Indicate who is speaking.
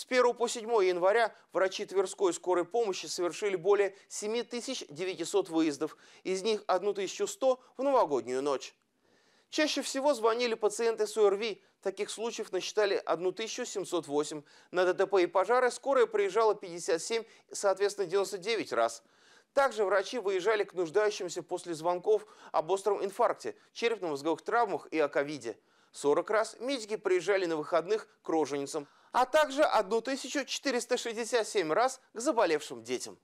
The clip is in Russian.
Speaker 1: С 1 по 7 января врачи Тверской скорой помощи совершили более 7900 выездов, из них 1100 в новогоднюю ночь. Чаще всего звонили пациенты с ОРВИ. Таких случаев насчитали 1708. На ДТП и пожары скорая приезжала 57, соответственно 99 раз. Также врачи выезжали к нуждающимся после звонков об остром инфаркте, черепно-мозговых травмах и о ковиде. 40 раз медики приезжали на выходных к роженицам а также 1467 раз к заболевшим детям.